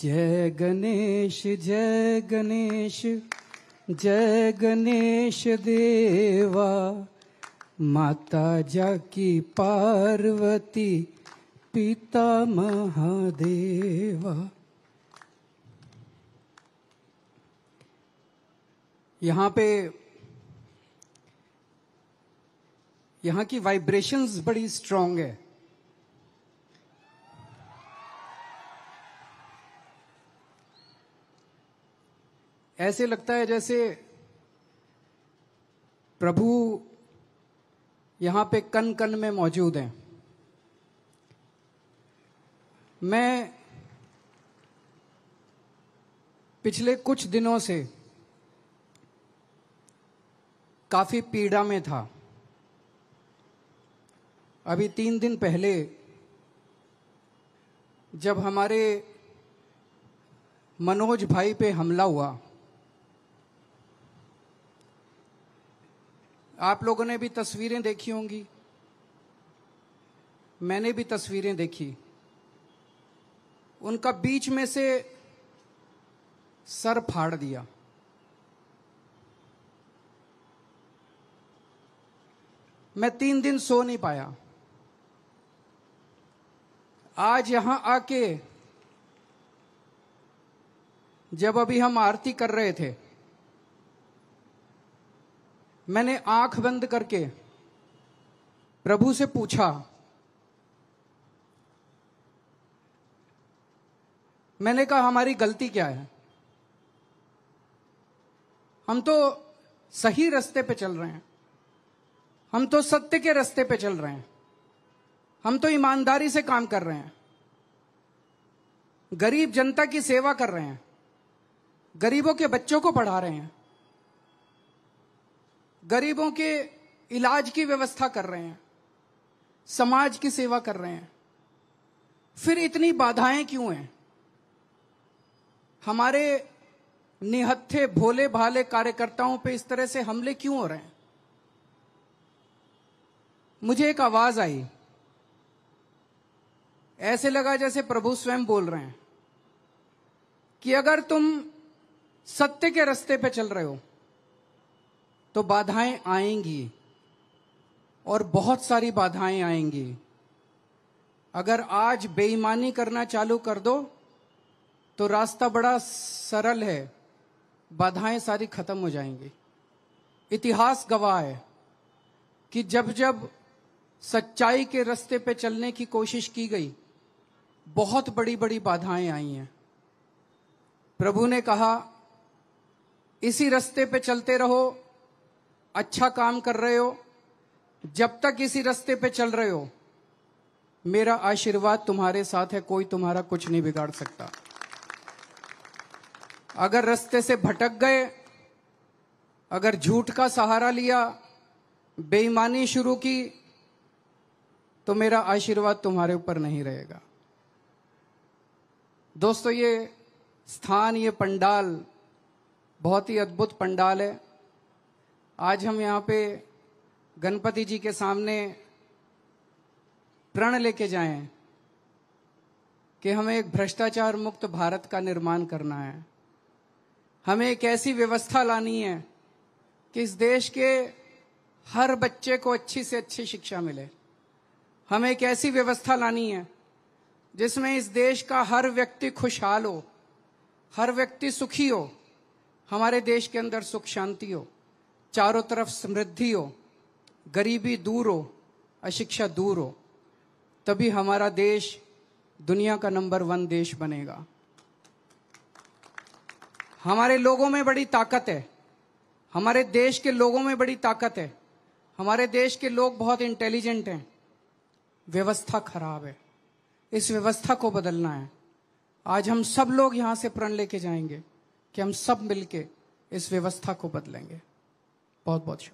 जय गणेश जय गणेश जय गणेश देवा माता जाकी पार्वती पिता महादेवा यहाँ पे यहाँ की वाइब्रेशंस बड़ी स्ट्रांग है ऐसे लगता है जैसे प्रभु यहां पे कन कन में मौजूद हैं मैं पिछले कुछ दिनों से काफी पीड़ा में था अभी तीन दिन पहले जब हमारे मनोज भाई पे हमला हुआ आप लोगों ने भी तस्वीरें देखी होंगी मैंने भी तस्वीरें देखी उनका बीच में से सर फाड़ दिया मैं तीन दिन सो नहीं पाया आज यहां आके जब अभी हम आरती कर रहे थे मैंने आंख बंद करके प्रभु से पूछा मैंने कहा हमारी गलती क्या है हम तो सही रास्ते पे चल रहे हैं हम तो सत्य के रास्ते पे चल रहे हैं हम तो ईमानदारी से काम कर रहे हैं गरीब जनता की सेवा कर रहे हैं गरीबों के बच्चों को पढ़ा रहे हैं गरीबों के इलाज की व्यवस्था कर रहे हैं समाज की सेवा कर रहे हैं फिर इतनी बाधाएं क्यों हैं हमारे निहत्थे भोले भाले कार्यकर्ताओं पे इस तरह से हमले क्यों हो रहे हैं मुझे एक आवाज आई ऐसे लगा जैसे प्रभु स्वयं बोल रहे हैं कि अगर तुम सत्य के रास्ते पे चल रहे हो तो बाधाएं आएंगी और बहुत सारी बाधाएं आएंगी अगर आज बेईमानी करना चालू कर दो तो रास्ता बड़ा सरल है बाधाएं सारी खत्म हो जाएंगी इतिहास गवाह है कि जब जब सच्चाई के रास्ते पे चलने की कोशिश की गई बहुत बड़ी बड़ी बाधाएं आई हैं प्रभु ने कहा इसी रास्ते पे चलते रहो अच्छा काम कर रहे हो जब तक इसी रास्ते पे चल रहे हो मेरा आशीर्वाद तुम्हारे साथ है कोई तुम्हारा कुछ नहीं बिगाड़ सकता अगर रास्ते से भटक गए अगर झूठ का सहारा लिया बेईमानी शुरू की तो मेरा आशीर्वाद तुम्हारे ऊपर नहीं रहेगा दोस्तों ये स्थान ये पंडाल बहुत ही अद्भुत पंडाल है आज हम यहाँ पे गणपति जी के सामने प्रण लेके जाएं कि हमें एक भ्रष्टाचार मुक्त भारत का निर्माण करना है हमें एक ऐसी व्यवस्था लानी है कि इस देश के हर बच्चे को अच्छी से अच्छी शिक्षा मिले हमें एक ऐसी व्यवस्था लानी है जिसमें इस देश का हर व्यक्ति खुशहाल हो हर व्यक्ति सुखी हो हमारे देश के अंदर सुख शांति हो चारों तरफ समृद्धि हो गरीबी दूर हो अशिक्षा दूर हो तभी हमारा देश दुनिया का नंबर वन देश बनेगा हमारे लोगों में बड़ी ताकत है हमारे देश के लोगों में बड़ी ताकत है हमारे देश के लोग बहुत इंटेलिजेंट हैं व्यवस्था खराब है इस व्यवस्था को बदलना है आज हम सब लोग यहां से प्रण लेके जाएंगे कि हम सब मिलके इस व्यवस्था को बदलेंगे با از